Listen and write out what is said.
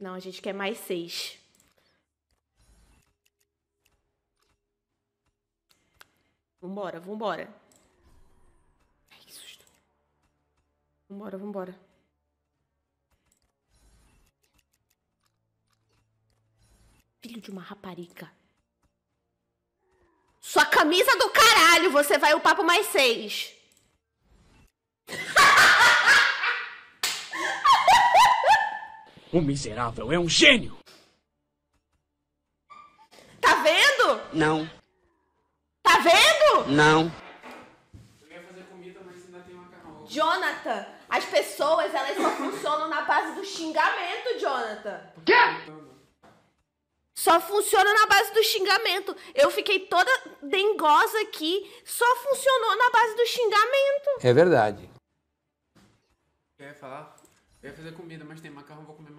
Não, a gente quer mais seis. Vambora, vambora. Ai, que susto. Vambora, vambora. Filho de uma rapariga. Sua camisa do caralho, você vai upar pro mais seis. O miserável é um gênio! Tá vendo? Não. Tá vendo? Não. Jonathan, as pessoas elas só funcionam na base do xingamento, Jonathan. Quê? Só funciona na base do xingamento. Eu fiquei toda dengosa aqui, só funcionou na base do xingamento. É verdade. Quer falar? Eu ia fazer comida, mas tem macarrão, vou comer macarrão.